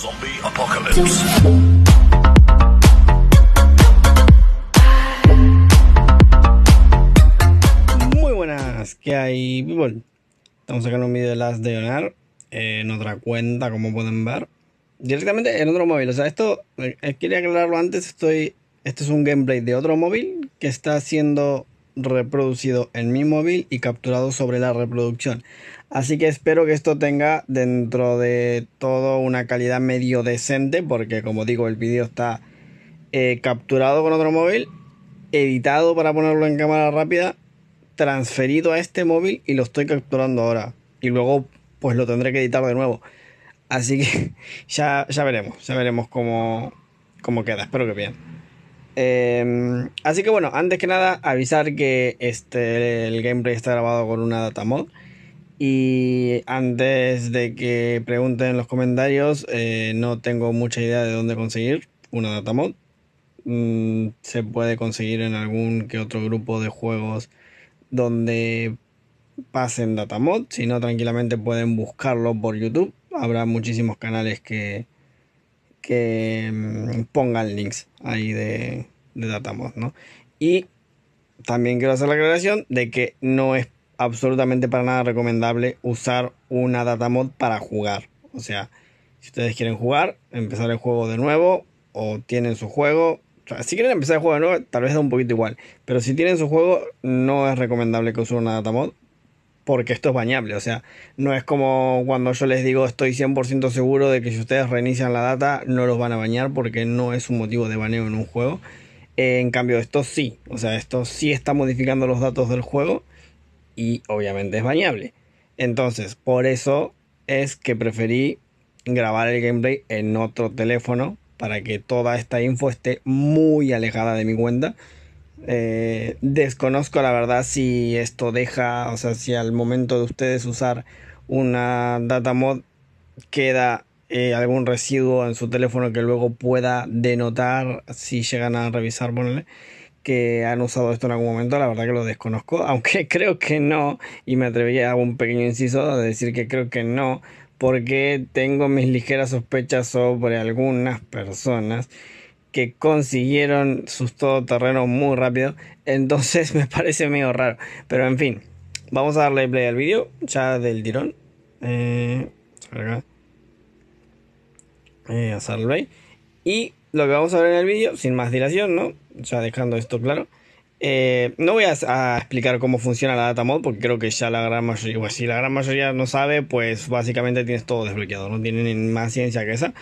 Zombie Apocalypse. Muy buenas, ¿qué hay, people? Estamos sacando un video de Last de Onar eh, en otra cuenta, como pueden ver. Directamente en otro móvil. O sea, esto, eh, quería aclararlo antes. Estoy, este es un gameplay de otro móvil que está siendo reproducido en mi móvil y capturado sobre la reproducción. Así que espero que esto tenga dentro de todo una calidad medio decente, porque como digo, el vídeo está eh, capturado con otro móvil, editado para ponerlo en cámara rápida, transferido a este móvil y lo estoy capturando ahora. Y luego pues lo tendré que editar de nuevo. Así que ya, ya veremos, ya veremos cómo, cómo queda, espero que bien. Em, así que bueno, antes que nada avisar que este, el gameplay está grabado con una data mod y antes de que pregunten en los comentarios, eh, no tengo mucha idea de dónde conseguir una datamod. Mm, se puede conseguir en algún que otro grupo de juegos donde pasen datamod. Si no, tranquilamente pueden buscarlo por YouTube. Habrá muchísimos canales que, que mm, pongan links ahí de, datamod, Y también quiero hacer la aclaración de que no es absolutamente para nada recomendable usar una data mod para jugar. O sea, si ustedes quieren jugar, empezar el juego de nuevo o tienen su juego. si quieren empezar el juego de nuevo, tal vez da un poquito igual. Pero si tienen su juego, no es recomendable que usen una data mod porque esto es bañable. O sea, no es como cuando yo les digo estoy 100% seguro de que si ustedes reinician la data no los van a bañar porque no es un motivo de baneo en un juego. en cambio, esto sí. O sea, esto sí está modificando los datos del juego y obviamente es bañable. Entonces, por eso es que preferí grabar el gameplay en otro teléfono para que toda esta info esté muy alejada de mi cuenta. Eh, desconozco la verdad si esto deja, o sea, si al momento de ustedes usar una data mod queda eh, algún residuo en su teléfono que luego pueda denotar si llegan a revisar, que han usado esto en algún momento, la verdad que lo desconozco, aunque creo que no, y me atreví a un pequeño inciso de decir que creo que no, porque tengo mis ligeras sospechas sobre algunas personas que consiguieron sus todoterrenos muy rápido, entonces me parece medio raro, pero en fin, vamos a darle play al vídeo, ya del tirón, eh, eh y lo que vamos a ver en el vídeo, sin más dilación, ¿no? Ya dejando esto claro. Eh, no voy a, explicar cómo funciona la data mod porque creo que ya la gran mayoría, si la gran mayoría no sabe, pues básicamente tienes todo desbloqueado, no tienen más ciencia que esa.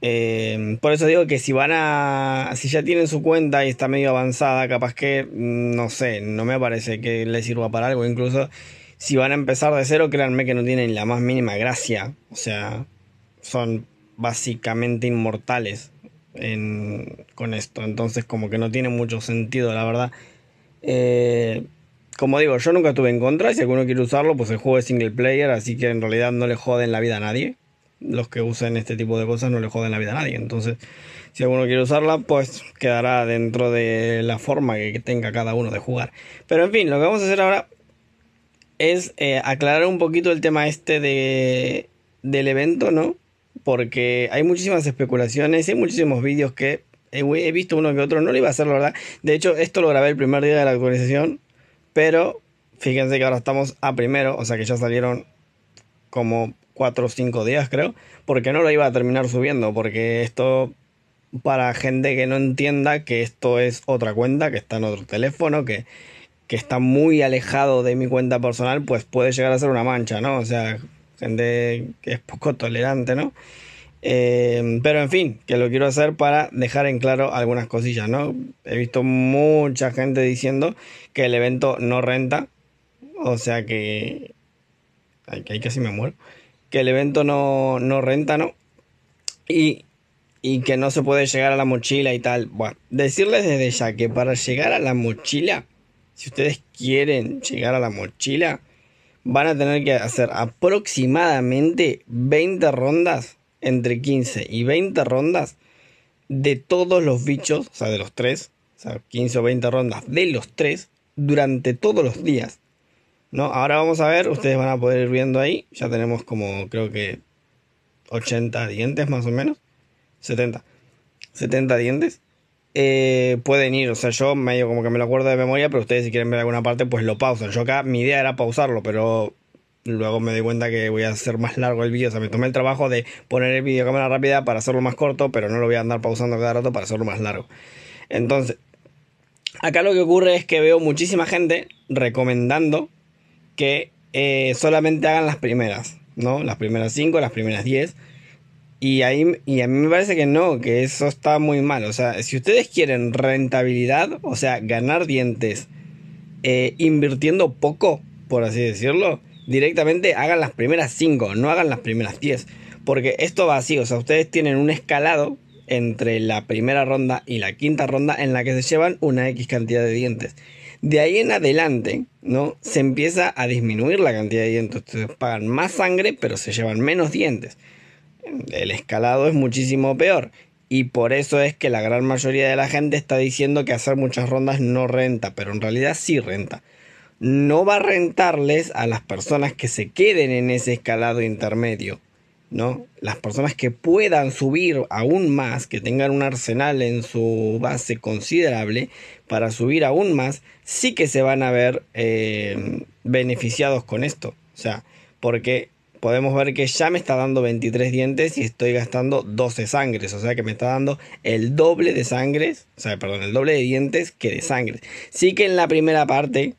Eh, por eso digo que si van a. Si ya tienen su cuenta y está medio avanzada, capaz que. Mm, no sé, no me parece que les sirva para algo. Incluso si van a empezar de cero, créanme que no tienen la más mínima gracia. O sea, son básicamente inmortales en, con esto. Entonces como que no tiene mucho sentido, la verdad. Eh, como digo, yo nunca estuve en contra. Si alguno quiere usarlo, pues el juego es single player, así que en realidad no le joden la vida a nadie. Los que usen este tipo de cosas no le joden la vida a nadie. Entonces, si alguno quiere usarla, pues quedará dentro de la forma que tenga cada uno de jugar. Pero en fin, lo que vamos a hacer ahora es eh, aclarar un poquito el tema este de, del evento, ¿no? porque hay muchísimas especulaciones y muchísimos vídeos que eh, he visto uno que otro, no lo iba a hacer, la verdad. De hecho, esto lo grabé el primer día de la actualización, pero fíjense que ahora estamos a primero, o sea que ya salieron como 4 o 5 días, creo, porque no lo iba a terminar subiendo, porque esto, para gente que no entienda que esto es otra cuenta, que está en otro teléfono, que, que está muy alejado de mi cuenta personal, pues puede llegar a ser una mancha, ¿no? O sea, gente que es poco tolerante, ¿no? Eh, pero en fin, que lo quiero hacer para dejar en claro algunas cosillas, ¿no? He visto mucha gente diciendo que el evento no renta, o sea que... Ay, que ahí casi me muero. Que el evento no, no renta, ¿no? Y, y que no se puede llegar a la mochila y tal. Bueno, decirles desde ya que para llegar a la mochila, si ustedes quieren llegar a la mochila, van a tener que hacer aproximadamente 20 rondas, entre 15 y 20 rondas, de todos los bichos, o sea, de los tres, o sea, 15 o 20 rondas de los tres, durante todos los días. ¿no? Ahora vamos a ver, ustedes van a poder ir viendo ahí, ya tenemos como creo que 80 dientes más o menos, 70, 70 dientes. Eh, pueden ir. O sea, yo medio como que me lo acuerdo de memoria, pero ustedes si quieren ver alguna parte, pues lo pausan. Yo acá mi idea era pausarlo, pero luego me di cuenta que voy a hacer más largo el vídeo. O sea, me tomé el trabajo de poner el vídeo cámara rápida para hacerlo más corto, pero no lo voy a andar pausando cada rato para hacerlo más largo. Entonces, acá lo que ocurre es que veo muchísima gente recomendando que eh, solamente hagan las primeras, ¿no? Las primeras 5, las primeras 10 y, ahí, y a mí me parece que no, que eso está muy mal. O sea, si ustedes quieren rentabilidad, o sea, ganar dientes eh, invirtiendo poco, por así decirlo, directamente hagan las primeras 5, no hagan las primeras 10. Porque esto va así, o sea, ustedes tienen un escalado entre la primera ronda y la quinta ronda en la que se llevan una X cantidad de dientes. De ahí en adelante, ¿no? Se empieza a disminuir la cantidad de dientes. Ustedes pagan más sangre, pero se llevan menos dientes el escalado es muchísimo peor. Y por eso es que la gran mayoría de la gente está diciendo que hacer muchas rondas no renta, pero en realidad sí renta. No va a rentarles a las personas que se queden en ese escalado intermedio, ¿no? Las personas que puedan subir aún más, que tengan un arsenal en su base considerable para subir aún más, sí que se van a ver eh, beneficiados con esto. O sea, porque podemos ver que ya me está dando 23 dientes y estoy gastando 12 sangres. O sea que me está dando el doble de sangres, o sea, perdón, el doble de dientes que de sangre Sí que en la primera parte,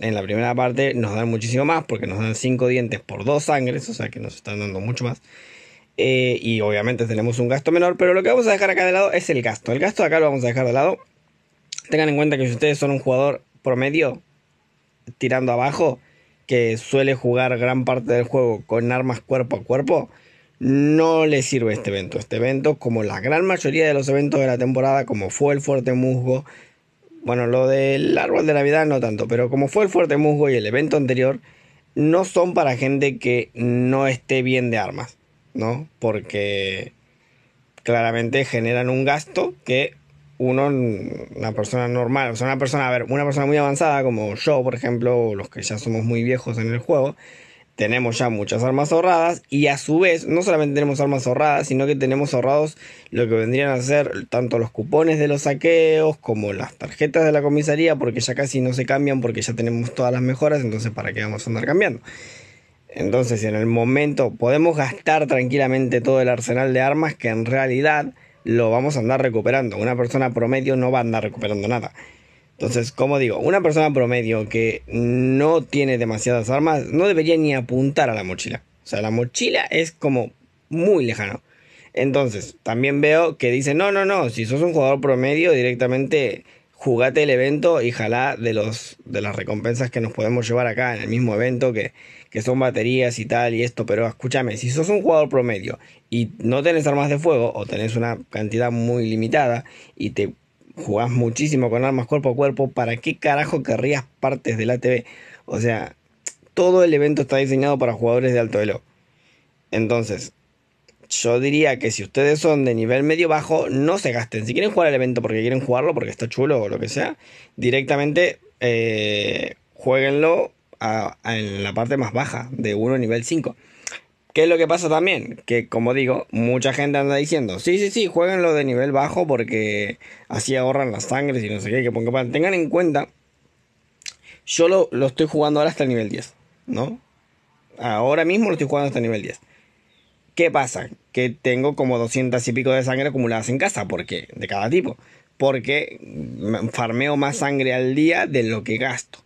en la primera parte nos dan muchísimo más porque nos dan 5 dientes por 2 sangres, o sea que nos están dando mucho más. Eh, y obviamente tenemos un gasto menor, pero lo que vamos a dejar acá de lado es el gasto. El gasto acá lo vamos a dejar de lado. Tengan en cuenta que si ustedes son un jugador promedio tirando abajo, que suele jugar gran parte del juego con armas cuerpo a cuerpo, no le sirve este evento. Este evento, como la gran mayoría de los eventos de la temporada, como fue el Fuerte Musgo, bueno, lo del árbol de Navidad no tanto, pero como fue el Fuerte Musgo y el evento anterior, no son para gente que no esté bien de armas, ¿no? Porque claramente generan un gasto que uno, una persona normal, o sea, una persona, a ver, una persona muy avanzada como yo, por ejemplo, los que ya somos muy viejos en el juego, tenemos ya muchas armas ahorradas y a su vez no solamente tenemos armas ahorradas, sino que tenemos ahorrados lo que vendrían a ser tanto los cupones de los saqueos como las tarjetas de la comisaría, porque ya casi no se cambian porque ya tenemos todas las mejoras, entonces para qué vamos a andar cambiando. Entonces en el momento podemos gastar tranquilamente todo el arsenal de armas que en realidad lo vamos a andar recuperando. Una persona promedio no va a andar recuperando nada. Entonces, como digo, una persona promedio que no tiene demasiadas armas no debería ni apuntar a la mochila. O sea, la mochila es como muy lejano. Entonces, también veo que dice no, no, no, si sos un jugador promedio, directamente jugate el evento y jalá de, los, de las recompensas que nos podemos llevar acá en el mismo evento, que, que son baterías y tal y esto. Pero escúchame, si sos un jugador promedio y no tenés armas de fuego o tenés una cantidad muy limitada y te jugás muchísimo con armas cuerpo a cuerpo, ¿para qué carajo querrías partes de la TV? O sea, todo el evento está diseñado para jugadores de alto elo. Entonces, yo diría que si ustedes son de nivel medio bajo, no se gasten. Si quieren jugar el evento porque quieren jugarlo, porque está chulo o lo que sea, directamente eh, jueguenlo en la parte más baja, de 1 nivel 5. ¿Qué es lo que pasa también? Que como digo, mucha gente anda diciendo, sí, sí, sí, jueguenlo de nivel bajo porque así ahorran las sangres y no sé qué, que pongan. Tengan en cuenta, yo lo, estoy jugando ahora hasta el nivel 10, ¿no? Ahora mismo lo estoy jugando hasta el nivel 10. ¿Qué pasa? Que tengo como 200 y pico de sangre acumuladas en casa, porque de cada tipo, porque farmeo más sangre al día de lo que gasto.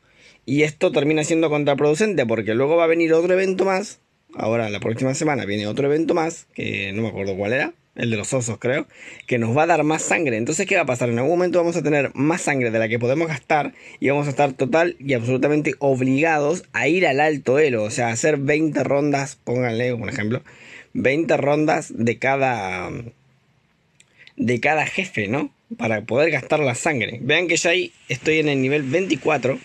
Y esto termina siendo contraproducente porque luego va a venir otro evento más Ahora, la próxima semana viene otro evento más, que no me acuerdo cuál era, el de los osos creo, que nos va a dar más sangre. Entonces, ¿qué va a pasar? En algún momento vamos a tener más sangre de la que podemos gastar y vamos a estar total y absolutamente obligados a ir al alto elo, o sea, hacer 20 rondas, pónganle por ejemplo, 20 rondas de cada de cada jefe, ¿no? Para poder gastar la sangre. Vean que ya ahí estoy en el nivel 24,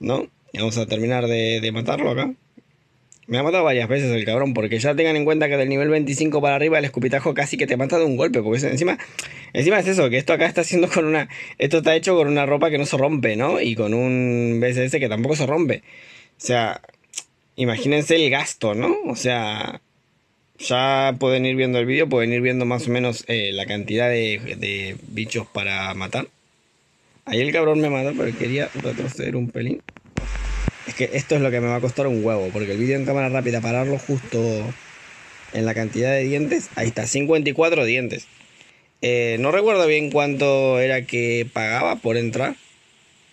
¿no? Y vamos a terminar de matarlo acá. Me ha matado varias veces el cabrón, porque ya tengan en cuenta que del nivel 25 para arriba el escupitajo casi que te mata de un golpe, porque encima, encima es eso, que esto acá está haciendo con una, esto está hecho con una ropa que no se rompe, ¿no? Y con un BSS que tampoco se rompe. O sea, imagínense el gasto, ¿no? O sea, ya pueden ir viendo el vídeo, pueden ir viendo más o menos eh, la cantidad de, bichos para matar. Ahí el cabrón me mató, pero quería retroceder un pelín. Es que esto es lo que me va a costar un huevo, porque el vídeo en cámara rápida, pararlo justo en la cantidad de dientes, ahí está, 54 dientes. Eh, no recuerdo bien cuánto era que pagaba por entrar,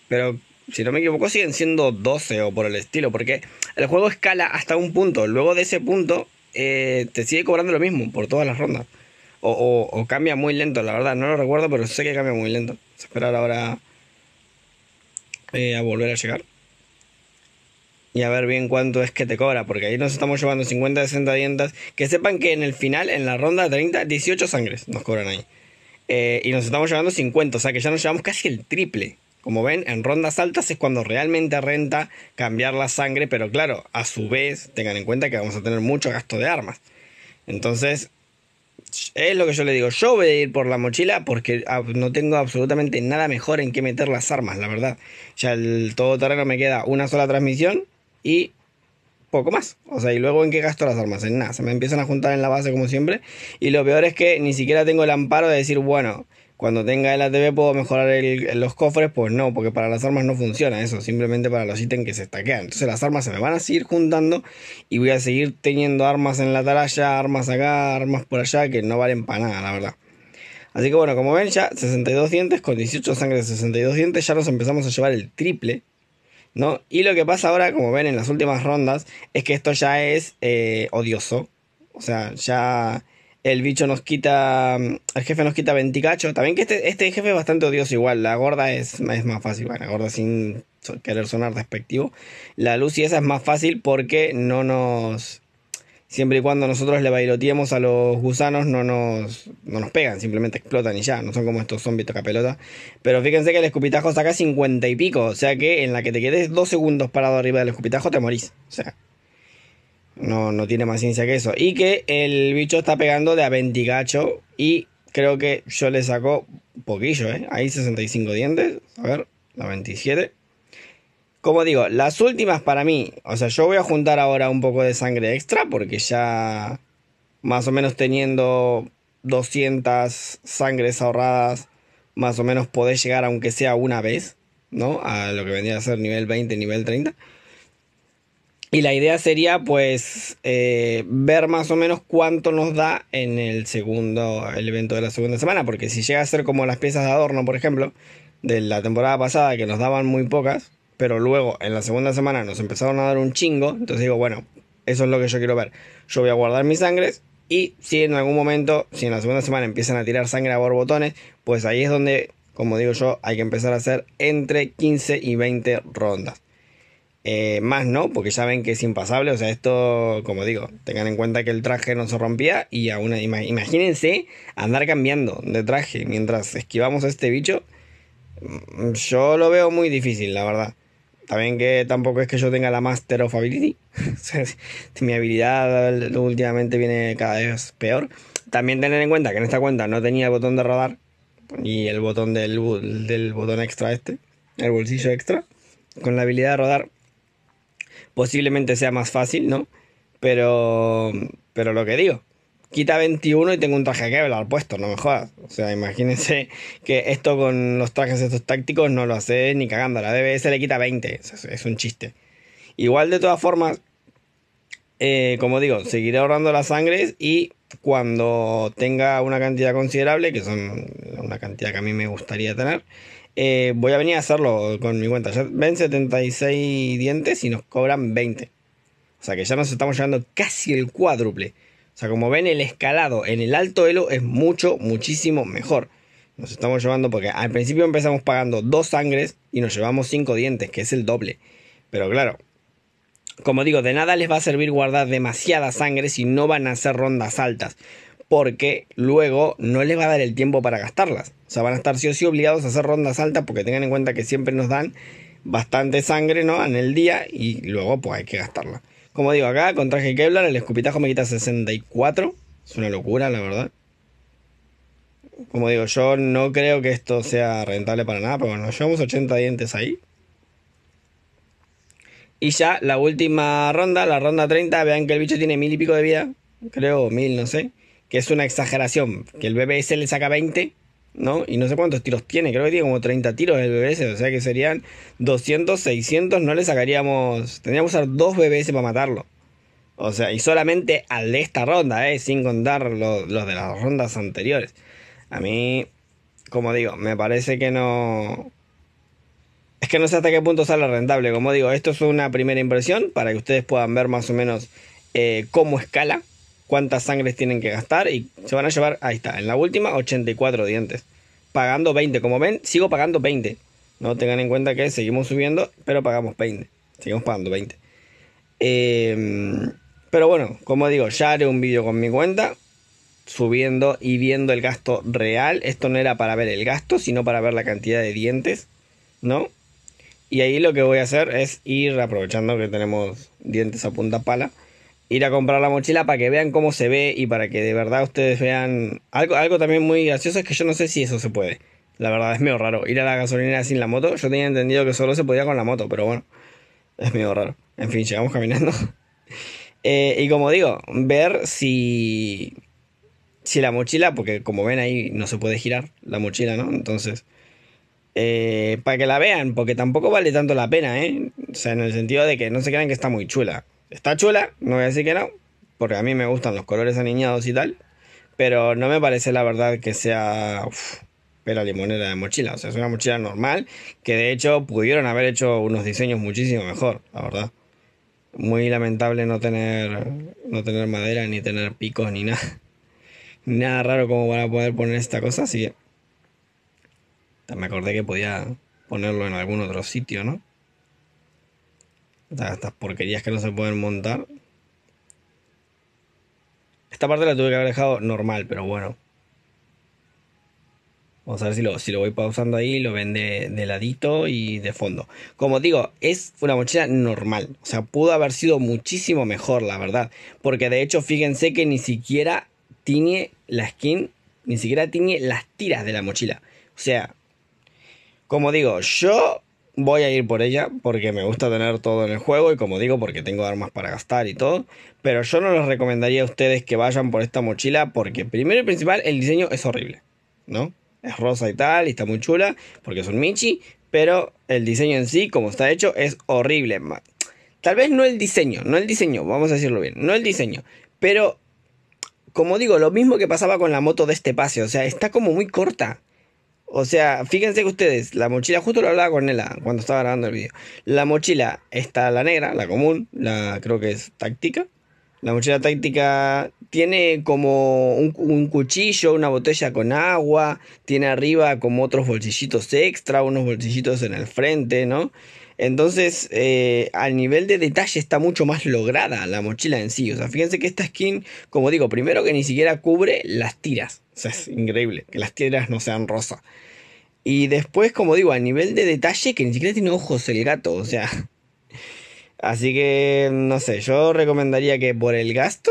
pero si no me equivoco siguen siendo 12 o por el estilo, porque el juego escala hasta un punto, luego de ese punto eh, te sigue cobrando lo mismo por todas las rondas. O, cambia muy lento, la verdad, no lo recuerdo, pero sé que cambia muy lento. Esperar ahora eh, a volver a llegar y a ver bien cuánto es que te cobra, porque ahí nos estamos llevando 50, 60 dientas. Que sepan que en el final, en la ronda 30, 18 sangres nos cobran ahí. Eh, y nos estamos llevando 50, o sea que ya nos llevamos casi el triple. Como ven, en rondas altas es cuando realmente renta cambiar la sangre, pero claro, a su vez tengan en cuenta que vamos a tener mucho gasto de armas. Entonces, es lo que yo le digo, yo voy a ir por la mochila porque ah, no tengo absolutamente nada mejor en que meter las armas, la verdad. Ya el todo terreno me queda una sola transmisión y poco más. O sea, y luego en qué gasto las armas, en nada. Se me empiezan a juntar en la base como siempre. Y lo peor es que ni siquiera tengo el amparo de decir, bueno, cuando tenga el ATV puedo mejorar los cofres. Pues no, porque para las armas no funciona eso. Simplemente para los ítems que se estaquean. Entonces las armas se me van a seguir juntando. Y voy a seguir teniendo armas en la taralla armas acá, armas por allá, que no valen para nada, la verdad. Así que bueno, como ven ya, 62 dientes con 18 sangre de 62 dientes, ya nos empezamos a llevar el triple ¿no? Y lo que pasa ahora, como ven en las últimas rondas, es que esto ya es eh, odioso. O sea, ya el bicho nos quita, el jefe nos quita 20 También que este, este, jefe es bastante odioso igual, la gorda es, es más fácil, bueno, la gorda sin querer sonar despectivo. La luz y esa es más fácil porque no nos siempre y cuando nosotros le bailoteemos a los gusanos, no nos, no nos pegan, simplemente explotan y ya, no son como estos zombies pelota. Pero fíjense que el escupitajo saca 50 y pico, o sea que en la que te quedes dos segundos parado arriba del escupitajo te morís. O sea, no, no tiene más ciencia que eso. Y que el bicho está pegando de a 20 y creo que yo le saco poquillo, ¿eh? Ahí 65 dientes, a ver, la 27 como digo, las últimas para mí, o sea, yo voy a juntar ahora un poco de sangre extra porque ya más o menos teniendo 200 sangres ahorradas, más o menos podés llegar aunque sea una vez, ¿no? A lo que vendría a ser nivel 20, nivel 30. Y la idea sería pues eh, ver más o menos cuánto nos da en el segundo, el evento de la segunda semana, porque si llega a ser como las piezas de adorno, por ejemplo, de la temporada pasada que nos daban muy pocas, pero luego, en la segunda semana, nos empezaron a dar un chingo. Entonces digo, bueno, eso es lo que yo quiero ver. Yo voy a guardar mis sangres. Y si en algún momento, si en la segunda semana empiezan a tirar sangre a borbotones, pues ahí es donde, como digo yo, hay que empezar a hacer entre 15 y 20 rondas. Eh, más no, porque ya ven que es impasable. O sea, esto, como digo, tengan en cuenta que el traje no se rompía. Y aún imagínense andar cambiando de traje mientras esquivamos a este bicho. Mm, yo lo veo muy difícil, la verdad. También que tampoco es que yo tenga la Master of Ability. Mi habilidad últimamente viene cada vez peor. También tener en cuenta que en esta cuenta no tenía el botón de rodar y el botón del, del botón extra este, el bolsillo extra. Con la habilidad de rodar posiblemente sea más fácil, ¿no? Pero, pero lo que digo, quita 21 y tengo un traje al puesto, no me jodas. O sea, imagínense que esto con los trajes estos tácticos no lo hace ni cagando. La DBS le quita 20, es un chiste. Igual de todas formas, eh, como digo, seguiré ahorrando las sangres y cuando tenga una cantidad considerable, que son una cantidad que a mí me gustaría tener, eh, voy a venir a hacerlo con mi cuenta. Ya ven 76 dientes y nos cobran 20. O sea que ya nos estamos llevando casi el cuádruple. O sea, como ven, el escalado en el alto elo es mucho, muchísimo mejor. Nos estamos llevando porque al principio empezamos pagando dos sangres y nos llevamos cinco dientes, que es el doble. Pero claro, como digo, de nada les va a servir guardar demasiada sangre si no van a hacer rondas altas. Porque luego no les va a dar el tiempo para gastarlas. O sea, van a estar sí o sí obligados a hacer rondas altas porque tengan en cuenta que siempre nos dan bastante sangre ¿no? en el día y luego pues hay que gastarla. Como digo, acá con traje Kevlar el escupitajo me quita 64. Es una locura, la verdad. Como digo, yo no creo que esto sea rentable para nada, pero bueno, llevamos 80 dientes ahí. Y ya la última ronda, la ronda 30, vean que el bicho tiene mil y pico de vida, creo mil, no sé, que es una exageración, que el BBS le saca 20 ¿no? Y no sé cuántos tiros tiene, creo que tiene como 30 tiros el BBS, o sea que serían 200, 600, no le sacaríamos, tendríamos que usar dos BBS para matarlo. O sea, y solamente al de esta ronda, ¿eh? sin contar los de las rondas anteriores. A mí, como digo, me parece que no... Es que no sé hasta qué punto sale rentable. Como digo, esto es una primera impresión para que ustedes puedan ver más o menos eh, cómo escala cuántas sangres tienen que gastar y se van a llevar, ahí está, en la última 84 dientes. Pagando 20, como ven, sigo pagando 20. No tengan en cuenta que seguimos subiendo, pero pagamos 20. Seguimos pagando 20. Em, pero bueno, como digo, ya haré un vídeo con mi cuenta subiendo y viendo el gasto real. Esto no era para ver el gasto, sino para ver la cantidad de dientes, ¿no? Y ahí lo que voy a hacer es ir aprovechando que tenemos dientes a punta pala ir a comprar la mochila para que vean cómo se ve y para que de verdad ustedes vean algo, algo también muy gracioso es que yo no sé si eso se puede. La verdad es medio raro. Ir a la gasolinera sin la moto, yo tenía entendido que solo se podía con la moto, pero bueno, es medio raro. En fin, llegamos caminando. Eh, y como digo, ver si, si la mochila, porque como ven ahí no se puede girar la mochila, ¿no? Entonces, eh, para que la vean, porque tampoco vale tanto la pena, ¿eh? O sea, en el sentido de que no se crean que está muy chula Está chula, no voy a decir que no, porque a mí me gustan los colores aniñados y tal, pero no me parece la verdad que sea pera limonera de mochila. O sea, es una mochila normal que de hecho pudieron haber hecho unos diseños muchísimo mejor, la verdad. Muy lamentable no tener, no tener madera, ni tener picos, ni nada. Nada raro como a poder poner esta cosa, así que. Me acordé que podía ponerlo en algún otro sitio, ¿no? estas porquerías que no se pueden montar. Esta parte la tuve que haber dejado normal, pero bueno. Vamos a ver si lo, si lo voy pausando ahí, lo ven de, de, ladito y de fondo. Como digo, es una mochila normal. O sea, pudo haber sido muchísimo mejor, la verdad. Porque de hecho, fíjense que ni siquiera tiñe la skin, ni siquiera tiñe las tiras de la mochila. O sea, como digo, yo voy a ir por ella porque me gusta tener todo en el juego y como digo porque tengo armas para gastar y todo. Pero yo no les recomendaría a ustedes que vayan por esta mochila porque primero y principal el diseño es horrible, ¿no? Es rosa y tal y está muy chula porque es un Michi, pero el diseño en sí como está hecho es horrible. Tal vez no el diseño, no el diseño, vamos a decirlo bien, no el diseño, pero como digo, lo mismo que pasaba con la moto de este pase, o sea, está como muy corta. O sea, fíjense que ustedes, la mochila, justo lo hablaba con Nela cuando estaba grabando el video. La mochila está la negra, la común, la creo que es táctica. La mochila táctica tiene como un, un, cuchillo, una botella con agua, tiene arriba como otros bolsillitos extra, unos bolsillitos en el frente, ¿no? Entonces, eh, al nivel de detalle está mucho más lograda la mochila en sí. O sea, fíjense que esta skin, como digo, primero que ni siquiera cubre las tiras. O sea, es increíble que las tiras no sean rosa. Y después, como digo, al nivel de detalle que ni siquiera tiene ojos el gato. O sea, Así que, no sé, yo recomendaría que por el gasto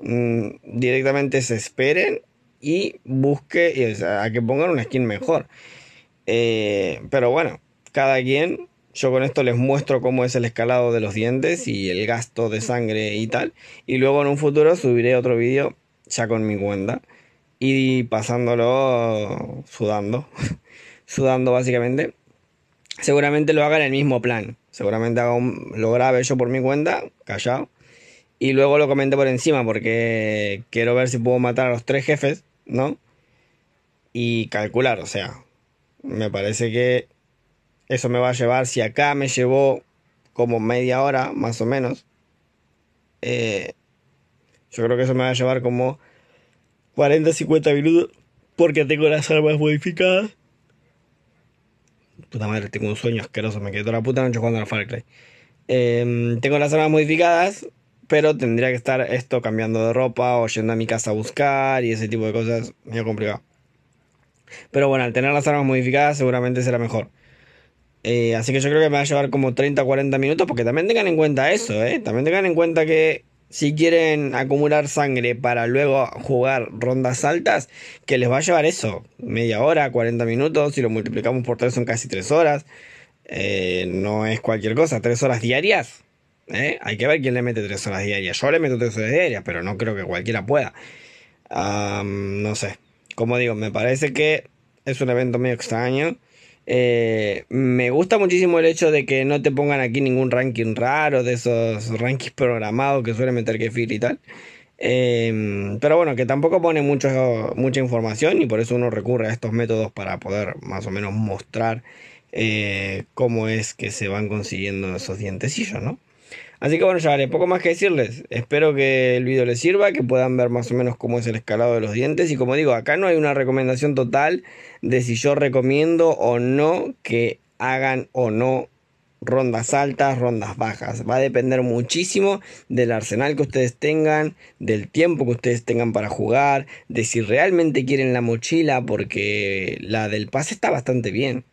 mm, directamente se esperen y busque o sea, a que pongan una skin mejor. Eh, pero bueno, cada quien yo con esto les muestro cómo es el escalado de los dientes y el gasto de sangre y tal. Y luego en un futuro subiré otro vídeo ya con mi cuenta y pasándolo sudando. sudando básicamente. Seguramente lo haga en el mismo plan. Seguramente lo grabe yo por mi cuenta, callado. Y luego lo comenté por encima porque quiero ver si puedo matar a los tres jefes, ¿no? Y calcular, o sea. Me parece que eso me va a llevar, si acá me llevó como media hora, más o menos, eh, yo creo que eso me va a llevar como 40, 50 minutos, porque tengo las armas modificadas. Puta madre, tengo un sueño asqueroso, me quedo toda la puta noche jugando a Far Cry. Em, tengo las armas modificadas, pero tendría que estar esto cambiando de ropa o yendo a mi casa a buscar y ese tipo de cosas, medio complicado. Pero bueno, al tener las armas modificadas seguramente será mejor. Eh, así que yo creo que me va a llevar como 30 40 minutos, porque también tengan en cuenta eso, ¿eh? También tengan en cuenta que si quieren acumular sangre para luego jugar rondas altas, que les va a llevar eso, media hora, 40 minutos, si lo multiplicamos por 3 son casi 3 horas. Eh, no es cualquier cosa, 3 horas diarias. Hay que ver quién le mete 3 horas diarias. Yo le meto 3 horas diarias, pero no creo que cualquiera pueda. no sé. Como digo, me parece que es un evento medio extraño. Eh, me gusta muchísimo el hecho de que no te pongan aquí ningún ranking raro de esos rankings programados que suele meter Kefir y tal. Em, pero bueno, que tampoco pone mucho, mucha información y por eso uno recurre a estos métodos para poder más o menos mostrar eh, cómo es que se van consiguiendo esos dientecillos, ¿no? Así que bueno, ya vale, poco más que decirles. Espero que el video les sirva, que puedan ver más o menos cómo es el escalado de los dientes. Y como digo, acá no hay una recomendación total de si yo recomiendo o no que hagan o no rondas altas, rondas bajas. Va a depender muchísimo del arsenal que ustedes tengan, del tiempo que ustedes tengan para jugar, de si realmente quieren la mochila, porque la del pase está bastante bien.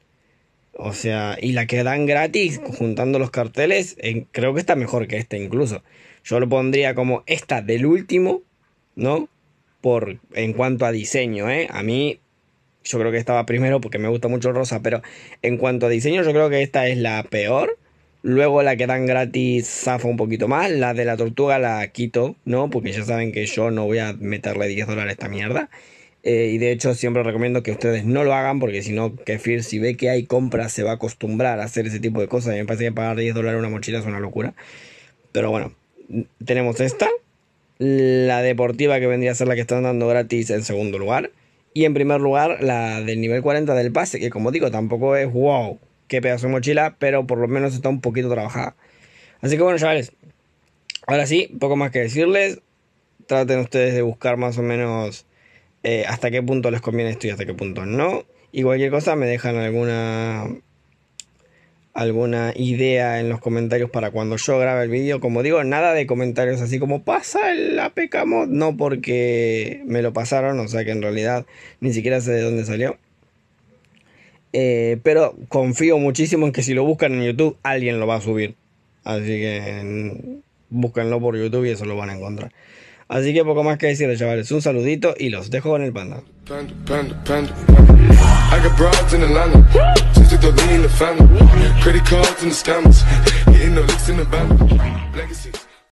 O sea, y la que dan gratis juntando los carteles, creo que está mejor que esta incluso. Yo lo pondría como esta del último, ¿no? Por, en cuanto a diseño, ¿eh? A mí, yo creo que estaba primero porque me gusta mucho rosa, pero en cuanto a diseño, yo creo que esta es la peor. Luego la que dan gratis zafa un poquito más. La de la tortuga la quito, ¿no? Porque ya saben que yo no voy a meterle 10 dólares a esta mierda. Eh, y de hecho siempre recomiendo que ustedes no lo hagan porque si no, Kefir si ve que hay compras se va a acostumbrar a hacer ese tipo de cosas. Y me parece que pagar 10 dólares una mochila es una locura. Pero bueno, mm, tenemos esta. La deportiva que vendría a ser la que están dando gratis en segundo lugar. Y en primer lugar la del nivel 40 del pase, que como digo tampoco es wow, qué pedazo de mochila, pero por lo menos está un poquito trabajada. Así que bueno, chavales. Ahora sí, poco más que decirles. Traten ustedes de buscar más o menos eh, hasta qué punto les conviene esto y hasta qué punto no. Y cualquier cosa me dejan alguna alguna idea en los comentarios para cuando yo grabe el vídeo. Como digo, nada de comentarios así como pasa el APK mod, no porque me lo pasaron, o sea que en realidad ni siquiera sé de dónde salió. Eh, pero confío muchísimo en que si lo buscan en YouTube, alguien lo va a subir. Así que mm, búsquenlo por YouTube y eso lo van a encontrar. Así que poco más que decirles, chavales. Un saludito y los dejo en el panda.